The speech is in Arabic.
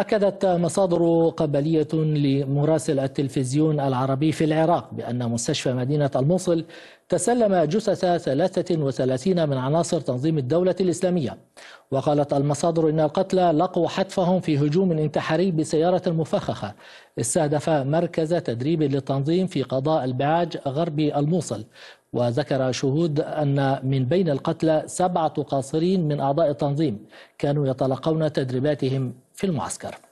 أكدت مصادر قبلية لمراسل التلفزيون العربي في العراق بأن مستشفى مدينة الموصل تسلم جثث 33 من عناصر تنظيم الدولة الإسلامية وقالت المصادر إن القتلى لقوا حتفهم في هجوم انتحاري بسيارة مفخخة استهدف مركز تدريب للتنظيم في قضاء البعاج غربي الموصل وذكر شهود أن من بين القتلى سبعة قاصرين من أعضاء التنظيم كانوا يتلقون تدريباتهم في المعسكر